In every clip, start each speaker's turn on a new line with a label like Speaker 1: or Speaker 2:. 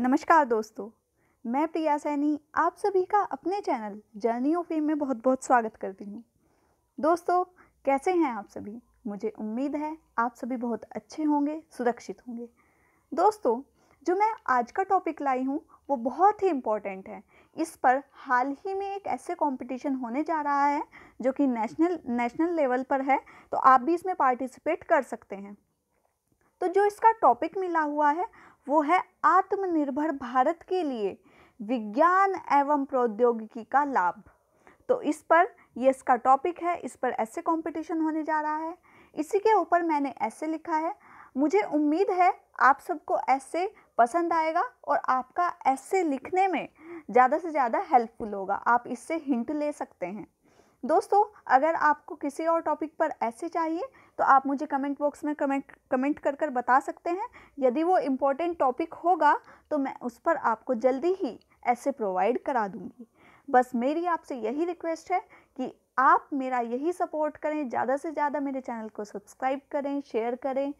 Speaker 1: नमस्कार दोस्तों मैं प्रिया सैनी आप सभी का अपने चैनल जर्नी ऑफ फेम में बहुत बहुत स्वागत करती हूँ दोस्तों कैसे हैं आप सभी मुझे उम्मीद है आप सभी बहुत अच्छे होंगे सुरक्षित होंगे दोस्तों जो मैं आज का टॉपिक लाई हूँ वो बहुत ही इम्पॉर्टेंट है इस पर हाल ही में एक ऐसे कंपटीशन होने जा रहा है जो कि नेशनल नेशनल लेवल पर है तो आप भी इसमें पार्टिसिपेट कर सकते हैं तो जो इसका टॉपिक मिला हुआ है वो है आत्मनिर्भर भारत के लिए विज्ञान एवं प्रौद्योगिकी का लाभ तो इस पर ये इसका टॉपिक है इस पर ऐसे कंपटीशन होने जा रहा है इसी के ऊपर मैंने ऐसे लिखा है मुझे उम्मीद है आप सबको ऐसे पसंद आएगा और आपका ऐसे लिखने में ज़्यादा से ज़्यादा हेल्पफुल होगा आप इससे हिंट ले सकते हैं दोस्तों अगर आपको किसी और टॉपिक पर ऐसे चाहिए तो आप मुझे कमेंट बॉक्स में कमेंट कमेंट कर कर बता सकते हैं यदि वो इम्पोर्टेंट टॉपिक होगा तो मैं उस पर आपको जल्दी ही ऐसे प्रोवाइड करा दूँगी बस मेरी आपसे यही रिक्वेस्ट है कि आप मेरा यही सपोर्ट करें ज़्यादा से ज़्यादा मेरे चैनल को सब्सक्राइब करें शेयर करें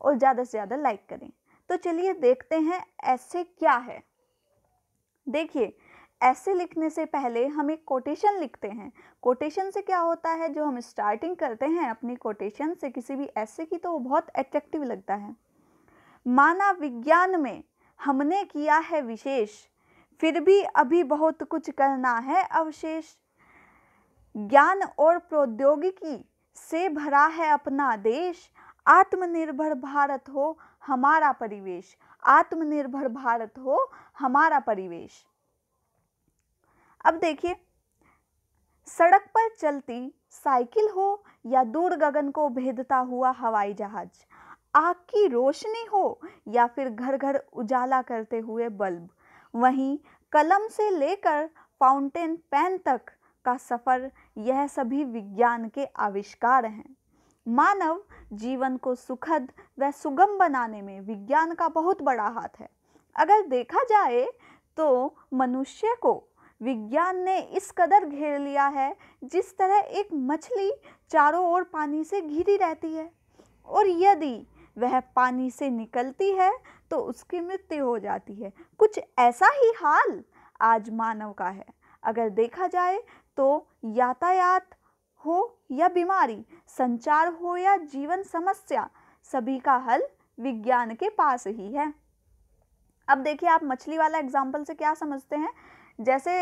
Speaker 1: और ज़्यादा से ज़्यादा लाइक करें तो चलिए देखते हैं ऐसे क्या है देखिए ऐसे लिखने से पहले हम एक कोटेशन लिखते हैं कोटेशन से क्या होता है जो हम स्टार्टिंग करते हैं अपनी कोटेशन से किसी भी ऐसे की तो वो बहुत अट्रैक्टिव लगता है माना विज्ञान में हमने किया है विशेष फिर भी अभी बहुत कुछ करना है अवशेष ज्ञान और प्रौद्योगिकी से भरा है अपना देश आत्मनिर्भर भारत हो हमारा परिवेश आत्मनिर्भर भारत हो हमारा परिवेश अब देखिए सड़क पर चलती साइकिल हो या दूर गगन को भेदता हुआ हवाई जहाज आग की रोशनी हो या फिर घर घर उजाला करते हुए बल्ब वहीं कलम से लेकर फाउंटेन पेन तक का सफ़र यह सभी विज्ञान के आविष्कार हैं मानव जीवन को सुखद व सुगम बनाने में विज्ञान का बहुत बड़ा हाथ है अगर देखा जाए तो मनुष्य को विज्ञान ने इस कदर घेर लिया है जिस तरह एक मछली चारों ओर पानी से घिरी रहती है और यदि वह पानी से निकलती है तो उसकी मृत्यु हो जाती है कुछ ऐसा ही हाल आज मानव का है अगर देखा जाए तो यातायात हो या बीमारी संचार हो या जीवन समस्या सभी का हल विज्ञान के पास ही है अब देखिए आप मछली वाला एग्जाम्पल से क्या समझते हैं जैसे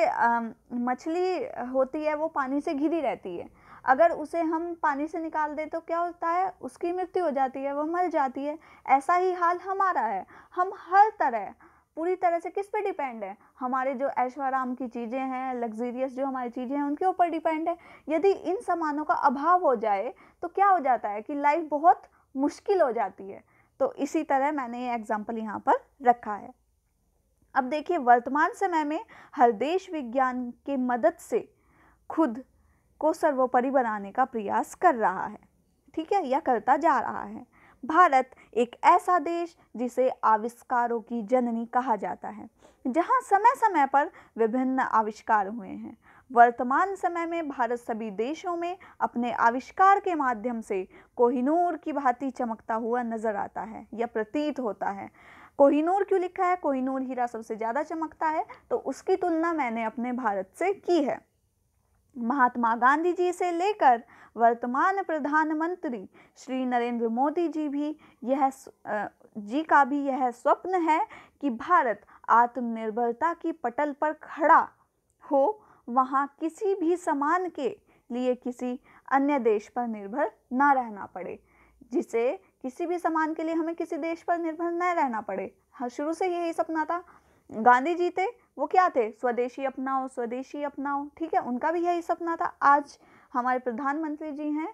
Speaker 1: मछली होती है वो पानी से घिरी रहती है अगर उसे हम पानी से निकाल दें तो क्या होता है उसकी मृत्यु हो जाती है वो मर जाती है ऐसा ही हाल हमारा है हम हर तरह पूरी तरह से किस पे डिपेंड है हमारे जो ऐश्वराम की चीज़ें हैं लग्जीरियस जो हमारी चीज़ें हैं उनके ऊपर डिपेंड है यदि इन सामानों का अभाव हो जाए तो क्या हो जाता है कि लाइफ बहुत मुश्किल हो जाती है तो इसी तरह मैंने ये एग्ज़ाम्पल यहाँ पर रखा है अब देखिए वर्तमान समय में हर देश विज्ञान के मदद से खुद को सर्वोपरि बनाने का प्रयास कर रहा है ठीक है या करता जा रहा है भारत एक ऐसा देश जिसे आविष्कारों की जननी कहा जाता है जहाँ समय समय पर विभिन्न आविष्कार हुए हैं वर्तमान समय में भारत सभी देशों में अपने आविष्कार के माध्यम से कोहिनूर की भांति चमकता हुआ नजर आता है या प्रतीत होता है कोहिनूर क्यों लिखा है कोहिनूर हीरा सबसे ज़्यादा चमकता है तो उसकी तुलना मैंने अपने भारत से की है महात्मा गांधी जी से लेकर वर्तमान प्रधानमंत्री श्री नरेंद्र मोदी जी भी यह जी का भी यह स्वप्न है कि भारत आत्मनिर्भरता की पटल पर खड़ा हो वहाँ किसी भी सामान के लिए किसी अन्य देश पर निर्भर ना रहना पड़े जिसे किसी भी सामान के लिए हमें किसी देश पर निर्भर न रहना पड़े हाँ शुरू से यही सपना था गांधी जी थे वो क्या थे स्वदेशी अपनाओ स्वदेशी अपनाओ ठीक है उनका भी यही सपना था आज हमारे प्रधानमंत्री जी हैं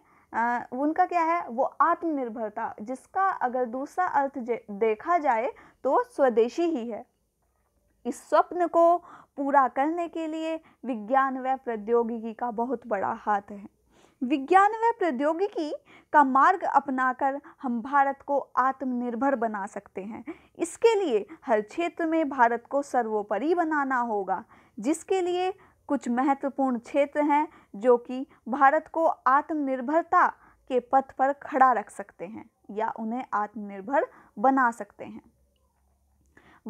Speaker 1: उनका क्या है वो आत्मनिर्भरता जिसका अगर दूसरा अर्थ देखा जाए तो स्वदेशी ही है इस स्वप्न को पूरा करने के लिए विज्ञान व प्रौद्योगिकी का बहुत बड़ा हाथ है विज्ञान व प्रौद्योगिकी का मार्ग अपनाकर हम भारत को आत्मनिर्भर बना सकते हैं इसके लिए हर क्षेत्र में भारत को सर्वोपरि बनाना होगा जिसके लिए कुछ महत्वपूर्ण क्षेत्र हैं जो कि भारत को आत्मनिर्भरता के पथ पर खड़ा रख सकते हैं या उन्हें आत्मनिर्भर बना सकते हैं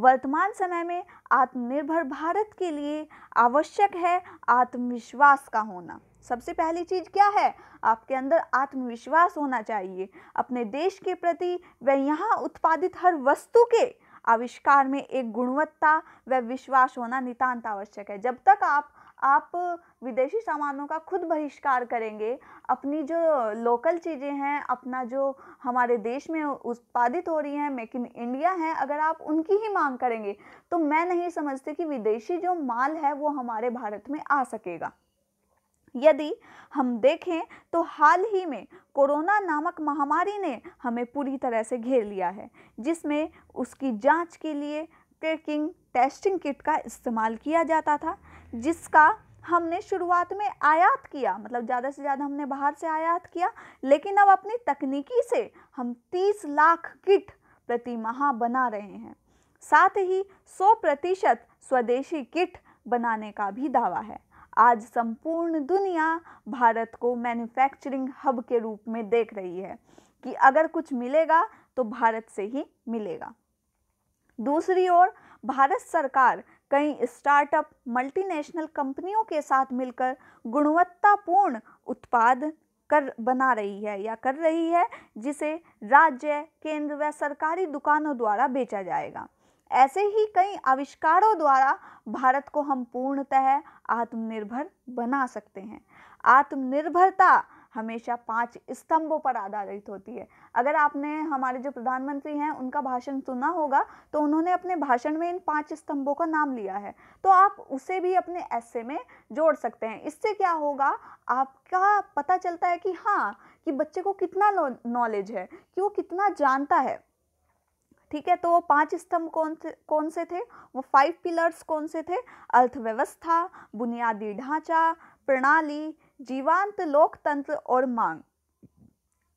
Speaker 1: वर्तमान समय में आत्मनिर्भर भारत के लिए आवश्यक है आत्मविश्वास का होना सबसे पहली चीज़ क्या है आपके अंदर आत्मविश्वास होना चाहिए अपने देश के प्रति व यहाँ उत्पादित हर वस्तु के आविष्कार में एक गुणवत्ता व विश्वास होना नितांत आवश्यक है जब तक आप आप विदेशी सामानों का खुद बहिष्कार करेंगे अपनी जो लोकल चीज़ें हैं अपना जो हमारे देश में उत्पादित हो रही हैं मेक इन इंडिया हैं अगर आप उनकी ही मांग करेंगे तो मैं नहीं समझती कि विदेशी जो माल है वो हमारे भारत में आ सकेगा यदि हम देखें तो हाल ही में कोरोना नामक महामारी ने हमें पूरी तरह से घेर लिया है जिसमें उसकी जांच के लिए ट्रेकिंग टेस्टिंग किट का इस्तेमाल किया जाता था जिसका हमने शुरुआत में आयात किया मतलब ज़्यादा से ज़्यादा हमने बाहर से आयात किया लेकिन अब अपनी तकनीकी से हम 30 लाख किट प्रति माह बना रहे हैं साथ ही 100 प्रतिशत स्वदेशी किट बनाने का भी दावा है आज संपूर्ण दुनिया भारत को मैन्युफैक्चरिंग हब के रूप में देख रही है कि अगर कुछ मिलेगा तो भारत से ही मिलेगा दूसरी ओर भारत सरकार कई स्टार्टअप मल्टीनेशनल कंपनियों के साथ मिलकर गुणवत्तापूर्ण उत्पाद कर बना रही है या कर रही है जिसे राज्य केंद्र व सरकारी दुकानों द्वारा बेचा जाएगा ऐसे ही कई आविष्कारों द्वारा भारत को हम पूर्णतः आत्मनिर्भर बना सकते हैं आत्मनिर्भरता हमेशा पांच स्तंभों पर आधारित होती है अगर आपने हमारे जो प्रधानमंत्री हैं उनका भाषण सुना होगा तो उन्होंने अपने भाषण में इन पांच स्तंभों का नाम लिया है तो आप उसे भी अपने ऐसे में जोड़ सकते हैं इससे क्या होगा आपका पता चलता है कि हाँ कि बच्चे को कितना नॉलेज है कि वो कितना जानता है ठीक है तो वो पांच स्तंभ कौन से कौन से थे वो फाइव पिलर्स कौन से थे अर्थव्यवस्था बुनियादी ढांचा प्रणाली जीवांत लोकतंत्र और मांग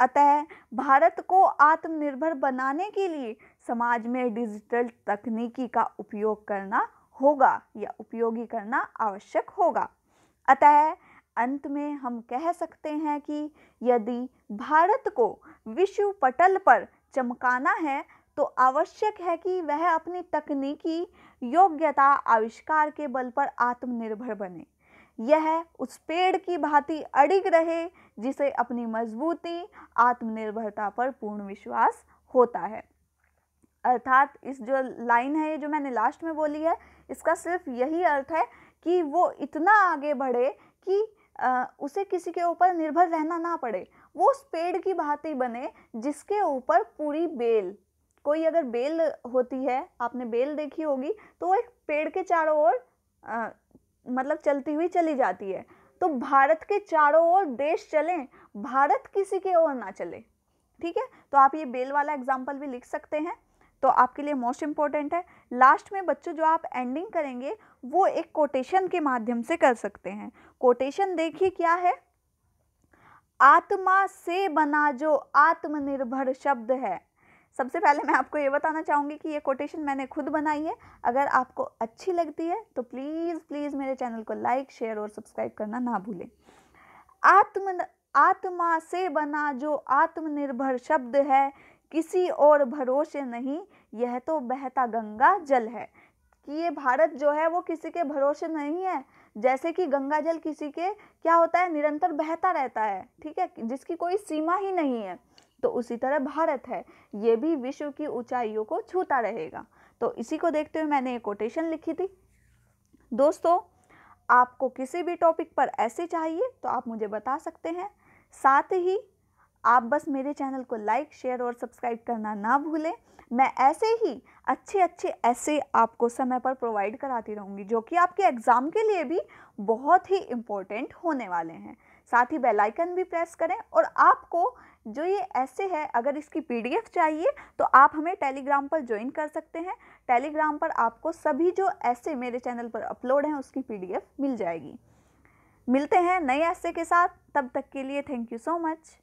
Speaker 1: अतः भारत को आत्मनिर्भर बनाने के लिए समाज में डिजिटल तकनीकी का उपयोग करना होगा या उपयोगी करना आवश्यक होगा अतः अंत में हम कह सकते हैं कि यदि भारत को विश्व पटल पर चमकाना है तो आवश्यक है कि वह अपनी तकनीकी योग्यता आविष्कार के बल पर आत्मनिर्भर बने यह उस पेड़ की भांति अड़िग रहे जिसे अपनी मजबूती आत्मनिर्भरता पर पूर्ण विश्वास होता है अर्थात इस जो लाइन है जो मैंने लास्ट में बोली है इसका सिर्फ यही अर्थ है कि वो इतना आगे बढ़े कि आ, उसे किसी के ऊपर निर्भर रहना ना पड़े वो उस पेड़ की भांति बने जिसके ऊपर पूरी बेल कोई अगर बेल होती है आपने बेल देखी होगी तो वो एक पेड़ के चारों ओर मतलब चलती हुई चली जाती है तो भारत के चारों ओर देश चलें भारत किसी के ओर ना चले ठीक है तो आप ये बेल वाला एग्जाम्पल भी लिख सकते हैं तो आपके लिए मोस्ट इम्पॉर्टेंट है लास्ट में बच्चों जो आप एंडिंग करेंगे वो एक कोटेशन के माध्यम से कर सकते हैं कोटेशन देखिए क्या है आत्मा से बना जो आत्मनिर्भर शब्द है सबसे पहले मैं आपको ये बताना चाहूँगी कि ये कोटेशन मैंने खुद बनाई है अगर आपको अच्छी लगती है तो प्लीज़ प्लीज़ मेरे चैनल को लाइक शेयर और सब्सक्राइब करना ना भूलें आत्म आत्मा से बना जो आत्मनिर्भर शब्द है किसी और भरोसे नहीं यह तो बहता गंगा जल है कि ये भारत जो है वो किसी के भरोसे नहीं है जैसे कि गंगा जल किसी के क्या होता है निरंतर बहता रहता है ठीक है जिसकी कोई सीमा ही नहीं है तो उसी तरह भारत है ये भी विश्व की ऊंचाइयों को छूता रहेगा तो इसी को देखते हुए मैंने ये कोटेशन लिखी थी दोस्तों आपको किसी भी टॉपिक पर ऐसे चाहिए तो आप मुझे बता सकते हैं साथ ही आप बस मेरे चैनल को लाइक शेयर और सब्सक्राइब करना ना भूलें मैं ऐसे ही अच्छे अच्छे ऐसे आपको समय पर प्रोवाइड कराती रहूँगी जो कि आपके एग्ज़ाम के लिए भी बहुत ही इम्पोर्टेंट होने वाले हैं साथ ही बेल आइकन भी प्रेस करें और आपको जो ये ऐसे है अगर इसकी पीडीएफ चाहिए तो आप हमें टेलीग्राम पर ज्वाइन कर सकते हैं टेलीग्राम पर आपको सभी जो ऐसे मेरे चैनल पर अपलोड हैं उसकी पीडीएफ मिल जाएगी मिलते हैं नए ऐसे के साथ तब तक के लिए थैंक यू सो मच